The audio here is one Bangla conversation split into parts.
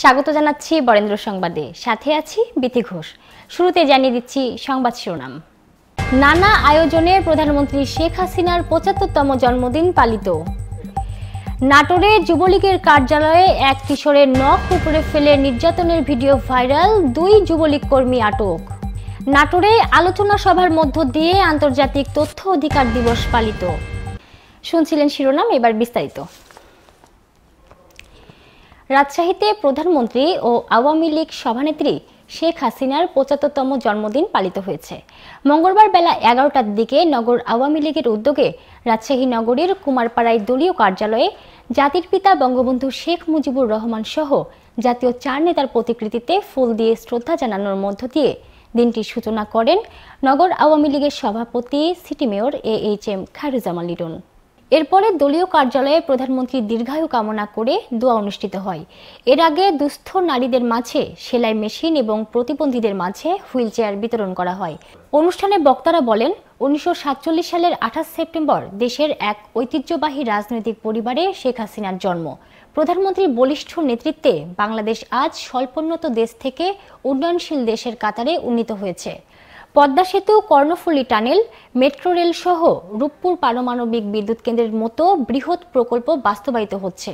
স্বাগত জানাচ্ছি বরেন্দ্র সংবাদে সাথে আছি বিতি ঘোষ শুরুতে জানিয়ে দিচ্ছি সংবাদ শিরোনাম নানা আয়োজনে প্রধানমন্ত্রী শেখ হাসিনার পঁচাত্তরতম জন্মদিন পালিত নাটোরে যুবলীগের কার্যালয়ে এক কিশোরের নখ উপরে ফেলে নির্যাতনের ভিডিও ভাইরাল দুই যুবলীগ কর্মী আটক নাটোরে আলোচনা সভার মধ্য দিয়ে আন্তর্জাতিক তথ্য অধিকার দিবস পালিত শুনছিলেন শিরোনাম এবার বিস্তারিত রাজশাহীতে প্রধানমন্ত্রী ও আওয়ামী লীগ সভানেত্রী শেখ হাসিনার পঁচাত্তরতম জন্মদিন পালিত হয়েছে মঙ্গলবার বেলা এগারোটার দিকে নগর আওয়ামী লীগের উদ্যোগে রাজশাহী নগরীর কুমারপাড়ায় দলীয় কার্যালয়ে জাতির পিতা বঙ্গবন্ধু শেখ মুজিবুর রহমান সহ জাতীয় চার নেতার প্রতিকৃতিতে ফুল দিয়ে শ্রদ্ধা জানানোর মধ্য দিয়ে দিনটির সূচনা করেন নগর আওয়ামী লীগের সভাপতি city mayor A H M Khairuzzaman Liton এরপরে দলীয় কার্যালয়ে প্রধানমন্ত্রী দীর্ঘায়ু কামনা করে দোয়া অনুষ্ঠিত হয় এর আগে দুস্থ নারীদের মাঝে সেলাই মেশিন এবং প্রতিবন্ধীদের মাঝে হুইল চেয়ার বিতরণ করা হয় অনুষ্ঠানে বক্তারা বলেন উনিশশো সালের আঠাশ সেপ্টেম্বর দেশের এক ঐতিহ্যবাহী রাজনৈতিক পরিবারে শেখ হাসিনার জন্ম প্রধানমন্ত্রীর বলিষ্ঠ নেতৃত্বে বাংলাদেশ আজ স্বল্পোন্নত দেশ থেকে উন্নয়নশীল দেশের কাতারে উন্নীত হয়েছে পদ্মা সেতু কর্ণফুলী টানেল মেট্রো রেল সহ রূপপুর পারমাণবিক বিদ্যুৎ কেন্দ্রের মতো বৃহৎ প্রকল্প বাস্তবায়িত হচ্ছে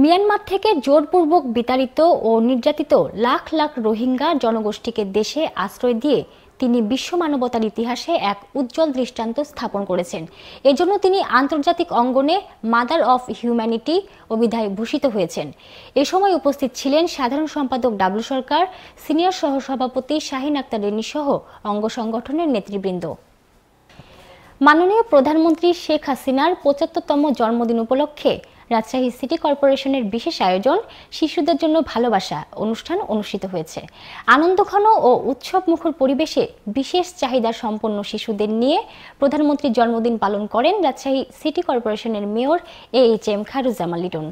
মিয়ানমার থেকে জোরপূর্বক বিতাড়িত ও নির্যাতিত লাখ লাখ রোহিঙ্গা জনগোষ্ঠীকে দেশে আশ্রয় দিয়ে তিনি বিশ্ব মানবতার ইতিহাসে এক উজ্জ্বল দৃষ্টান্ত স্থাপন করেছেন এজন্য তিনি আন্তর্জাতিক অঙ্গনে মাদার অফ হিউম্যানিটি অভিধায় ভূষিত হয়েছেন এ সময় উপস্থিত ছিলেন সাধারণ সম্পাদক ডাবলু সরকার সিনিয়র সহসভাপতি শাহিন আক্তার রেনি সহ অঙ্গ সংগঠনের নেতৃবৃন্দ মাননীয় প্রধানমন্ত্রী শেখ হাসিনার পঁচাত্তরতম জন্মদিন উপলক্ষে রাজশাহী সিটি কর্পোরেশনের বিশেষ আয়োজন শিশুদের জন্য ভালোবাসা অনুষ্ঠান অনুষ্ঠিত হয়েছে আনন্দঘন ও উৎসব মুখর পরিবেশে বিশেষ চাহিদা সম্পন্ন শিশুদের নিয়ে প্রধানমন্ত্রীর জন্মদিন পালন করেন রাজশাহী সিটি কর্পোরেশনের mayor A H M Khairuzzaman Liton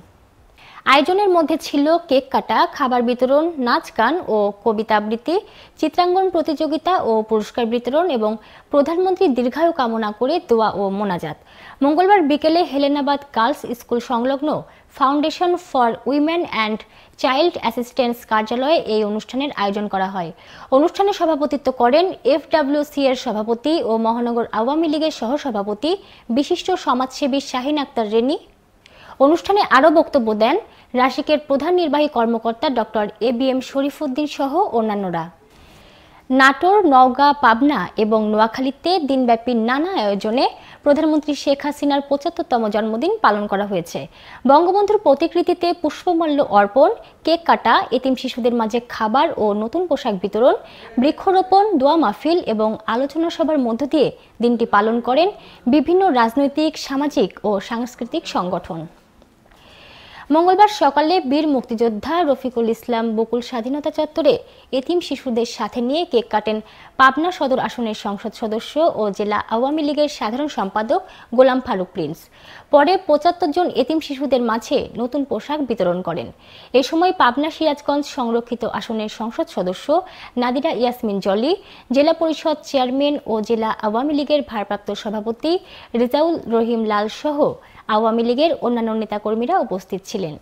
আয়োজনের মধ্যে ছিল কেক কাটা খাবার বিতরণ নাচ গান ও কবিতা আবৃত্তি চিত্রাঙ্গন প্রতিযোগিতা ও পুরস্কার বিতরণ এবং প্রধানমন্ত্রীর দীর্ঘায়ু কামনা করে দোয়া ও মোনাজাত মঙ্গলবার বিকেলে হেলেনাবাদ গার্লস স্কুল সংলগ্ন foundation for women and child assistance কার্যালয়ে এই অনুষ্ঠানের আয়োজন করা হয় অনুষ্ঠানে সভাপতিত্ব করেন এফডাব্লিউসি এর সভাপতি ও মহানগর আওয়ামী লীগের সহসভাপতি বিশিষ্ট সমাজসেবী শাহিন আক্তার রেনি অনুষ্ঠানে আরও বক্তব্য দেন রাশিকের প্রধান নির্বাহী কর্মকর্তা doctor A B M Sharifuddin সহ অন্যান্যরা নাটোর নওগাঁ পাবনা এবং নোয়াখালীতে দিনব্যাপী নানা আয়োজনে প্রধানমন্ত্রী শেখ হাসিনার পঁচাত্তরতম জন্মদিন পালন করা হয়েছে বঙ্গবন্ধুর প্রতিকৃতিতে পুষ্পমাল্য অর্পণ কেক কাটা এতিম শিশুদের মাঝে খাবার ও নতুন পোশাক বিতরণ বৃক্ষরোপণ দোয়া মাহফিল এবং আলোচনা সভার মধ্য দিয়ে দিনটি পালন করেন বিভিন্ন রাজনৈতিক সামাজিক ও সাংস্কৃতিক সংগঠন মঙ্গলবার সকালে বীর মুক্তিযোদ্ধা রফিকুল ইসলাম বকুল স্বাধীনতা চত্বরে এতিম শিশুদের সাথে নিয়ে কেক কাটেন পাবনা সদর আসনের সংসদ সদস্য ও জেলা আওয়ামী লীগের সাধারণ সম্পাদক গোলাম ফারুক প্রিন্স পরে পঁচাত্তর জন এতিম শিশুদের মাঝে নতুন পোশাক বিতরণ করেন এ সময় পাবনা সিরাজগঞ্জ সংরক্ষিত আসনের সংসদ সদস্য নাদিরা ইয়াসমিন জলি জেলা পরিষদ চেয়ারম্যান ও জেলা আওয়ামী লীগের ভারপ্রাপ্ত সভাপতি রেজাউল রহিম লাল সহ আওয়ামী লীগের অন্যান্য নেতাকর্মীরা উপস্থিত ছিলেন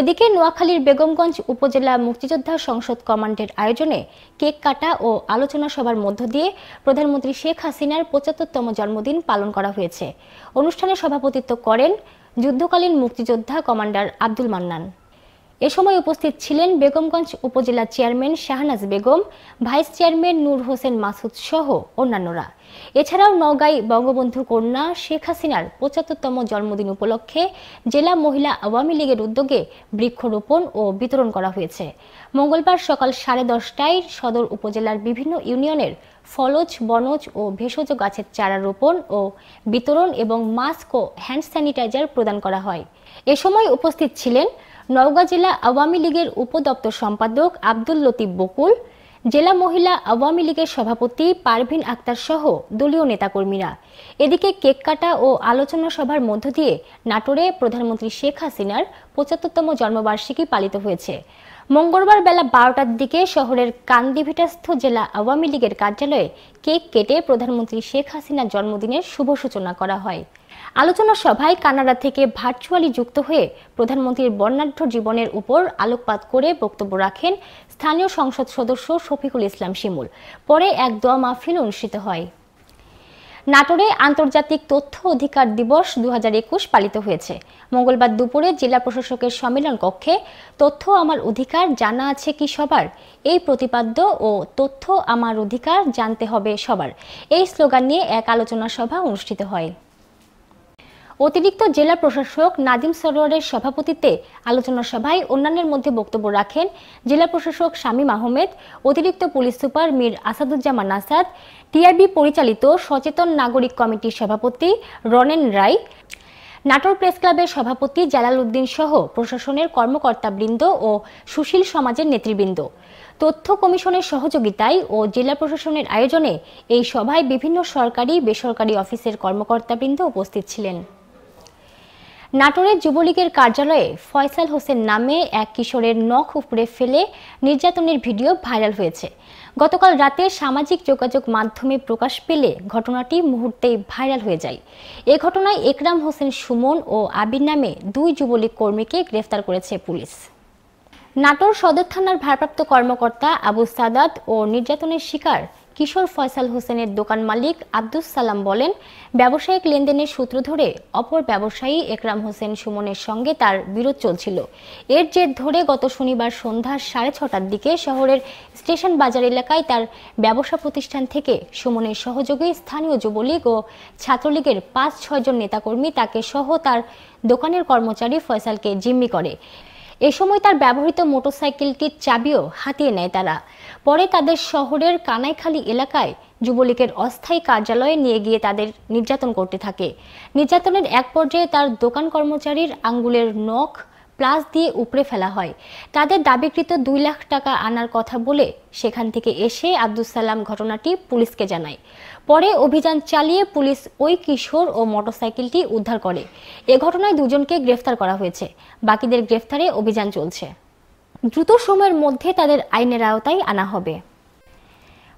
এদিকে নোয়াখালীর বেগমগঞ্জ উপজেলা মুক্তিযোদ্ধা সংসদ কমান্ডের আয়োজনে কেক কাটা ও আলোচনা সভার মধ্য দিয়ে প্রধানমন্ত্রী শেখ হাসিনার পঁচাত্তরতম জন্মদিন পালন করা হয়েছে অনুষ্ঠানে সভাপতিত্ব করেন যুদ্ধকালীন মুক্তিযোদ্ধা কমান্ডার আব্দুল মান্নান এ সময় উপস্থিত ছিলেন Begumganj upazila chairman Shahnaz Begum vice chairman Nur Hossain Masud সহ অন্যান্যরা এছাড়াও নওগাঁয় বঙ্গবন্ধু কন্যা শেখ হাসিনার পঁচাত্তরতম জন্মদিন উপলক্ষে জেলা মহিলা আওয়ামী লীগের উদ্যোগে বৃক্ষরোপণ ও বিতরণ করা হয়েছে মঙ্গলবার সকাল সাড়ে দশটায় সদর উপজেলার বিভিন্ন ইউনিয়নের ফলজ বনজ ও ভেষজ গাছের চারা রোপণ ও বিতরণ এবং মাস্ক ও হ্যান্ড স্যানিটাইজার প্রদান করা হয় এ সময় উপস্থিত ছিলেন নওগাঁ জেলা আওয়ামী লীগের উপদপ্তর সম্পাদক আব্দুল লতিফ বকুল জেলা মহিলা আওয়ামী লীগের সভাপতি পারভিন আক্তার সহ দলীয় নেতাকর্মীরা এদিকে কেক কাটা ও আলোচনা সভার মধ্য দিয়ে নাটোরে প্রধানমন্ত্রী শেখ হাসিনার পঁচাত্তরতম জন্মবার্ষিকী পালিত হয়েছে মঙ্গলবার বেলা বারোটার দিকে শহরের কান্দিভিটাস্থ জেলা আওয়ামী লীগের কার্যালয়ে কেক কেটে প্রধানমন্ত্রী শেখ হাসিনার জন্মদিনের শুভ সূচনা করা হয় আলোচনা সভায় কানাডা থেকে ভার্চুয়ালি যুক্ত হয়ে প্রধানমন্ত্রীর বর্ণাঢ্য জীবনের উপর আলোকপাত করে বক্তব্য রাখেন স্থানীয় সংসদ সদস্য শফিকুল ইসলাম শিমুল পরে এক দোয়া মাহফিল অনুষ্ঠিত হয় নাটোরে আন্তর্জাতিক তথ্য অধিকার দিবস দু পালিত হয়েছে মঙ্গলবার দুপুরে জেলা প্রশাসকের সম্মেলন কক্ষে তথ্য আমার অধিকার জানা আছে কি সবার এই প্রতিপাদ্য ও তথ্য আমার অধিকার জানতে হবে সবার এই স্লোগান নিয়ে এক আলোচনা সভা অনুষ্ঠিত হয় অতিরিক্ত জেলা প্রশাসক নাদিম সরোয়ারের সভাপতিত্বে আলোচনা সভায় অন্যান্যের মধ্যে বক্তব্য রাখেন জেলা প্রশাসক শামীম আহমেদ অতিরিক্ত police super Mir Asaduzzaman Asad TRB পরিচালিত সচেতন নাগরিক কমিটির সভাপতি রনেন রায় নাটোর প্রেস ক্লাবের সভাপতি জালাল উদ্দিন সহ প্রশাসনের কর্মকর্তাবৃন্দ ও সুশীল সমাজের নেতৃবৃন্দ তথ্য কমিশনের সহযোগিতায় ও জেলা প্রশাসনের আয়োজনে এই সভায় বিভিন্ন সরকারি বেসরকারি অফিসের কর্মকর্তাবৃন্দ উপস্থিত ছিলেন নাটোরের যুবলীগের কার্যালয়ে ফয়সাল হোসেন নামে এক কিশোরের নখ উপড়ে ফেলে নির্যাতনের ভিডিও ভাইরাল হয়েছে গতকাল রাতে সামাজিক যোগাযোগ মাধ্যমে প্রকাশ পেলে ঘটনাটি মুহূর্তেই ভাইরাল হয়ে যায় এ ঘটনায় একরাম হোসেন সুমন ও আবির নামে দুই যুবলীগ কর্মীকে গ্রেফতার করেছে পুলিশ নাটোর সদর থানার ভারপ্রাপ্ত কর্মকর্তা আবু সাদাত ও নির্যাতনের শিকার কিশোর ফয়সাল হোসেনের দোকান মালিক আব্দুস সালাম বলেন ব্যবসায়িক লেনদেনের সূত্র ধরে অপর ব্যবসায়ী একরাম হোসেন সুমনের সঙ্গে তার বিরোধ চলছিল এর জের ধরে গত শনিবার সন্ধ্যা সাড়ে ছটার দিকে শহরের স্টেশন বাজার এলাকায় তার ব্যবসা প্রতিষ্ঠান থেকে সুমনের সহযোগী স্থানীয় যুবলীগ ও ছাত্রলীগের পাঁচ ছয়জন নেতাকর্মী তাকে সহ তার দোকানের কর্মচারী ফয়সালকে জিম্মি করে এ সময় তার ব্যবহৃত মোটরসাইকেলটির চাবিও হাতিয়ে নেয় তারা পরে তাদের শহরের কানাইখালী এলাকায় যুবলীগের অস্থায়ী কার্যালয়ে নিয়ে গিয়ে তাদের নির্যাতন করতে থাকে নির্যাতনের এক পর্যায়ে তার দোকান কর্মচারীর আঙ্গুলের নখ প্লাস দিয়ে উপড়ে ফেলা হয় তাদের দাবিকৃত দুই লাখ টাকা আনার কথা বলে সেখান থেকে এসে আব্দুল সালাম ঘটনাটি পুলিশকে জানায় পরে অভিযান চালিয়ে পুলিশ ওই কিশোর ও মোটরসাইকেলটি উদ্ধার করে এ ঘটনায় দুজনকে গ্রেফতার করা হয়েছে বাকিদের গ্রেফতারে অভিযান চলছে দ্রুত সময়ের মধ্যে তাদের আইনের আওতায় আনা হবে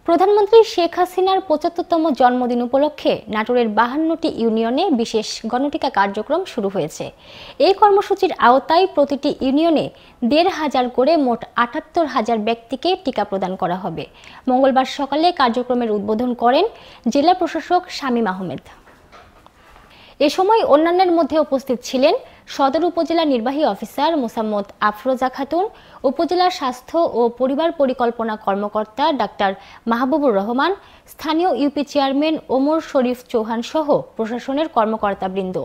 প্রধানমন্ত্রী শেখ হাসিনার পঁচাত্তরতম জন্মদিন উপলক্ষে নাটোরের বাহান্নটি ইউনিয়নে বিশেষ গণটিকা কার্যক্রম শুরু হয়েছে এই কর্মসূচির আওতায় প্রতিটি ইউনিয়নে দেড় হাজার করে মোট আটাত্তর হাজার ব্যক্তিকে টিকা প্রদান করা হবে মঙ্গলবার সকালে কার্যক্রমের উদ্বোধন করেন জেলা প্রশাসক শামীম আহমেদ এ সময় অন্যান্যের মধ্যে উপস্থিত ছিলেন সদর উপজেলা নির্বাহী অফিসার মোসাম্মদ আফরোজা খাতুন উপজেলা স্বাস্থ্য ও পরিবার পরিকল্পনা কর্মকর্তা ডাক্তার মাহবুবুর রহমান স্থানীয় ইউপি চেয়ারম্যান ওমর শরীফ চৌহান সহ প্রশাসনের কর্মকর্তাবৃন্দ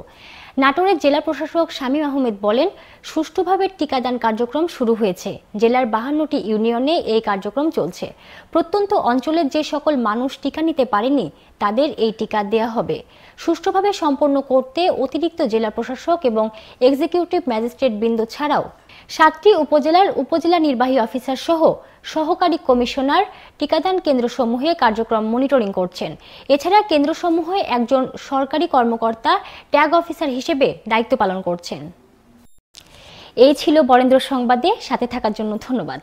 নাটোরের জেলা প্রশাসক শামীম আহমেদ বলেন সুষ্ঠুভাবে টিকাদান কার্যক্রম শুরু হয়েছে জেলার বাহান্নটি ইউনিয়নে এই কার্যক্রম চলছে প্রত্যন্ত অঞ্চলের যে সকল মানুষ টিকা নিতে পারেনি তাদের এই টিকা দেয়া হবে সুষ্ঠুভাবে সম্পন্ন করতে অতিরিক্ত জেলা প্রশাসক এবং এক্সিকিউটিভ ম্যাজিস্ট্রেট বৃন্দ ছাড়াও সাতটি উপজেলার উপজেলা নির্বাহী অফিসার সহ সহকারী কমিশনার টিকাদান কেন্দ্রসমূহে কার্যক্রম মনিটরিং করছেন এছাড়া কেন্দ্রসমূহে একজন সরকারি কর্মকর্তা ট্যাগ অফিসার হিসেবে দায়িত্ব পালন করছেন এই ছিল বরেন্দ্র সংবাদে সাথে থাকার জন্য ধন্যবাদ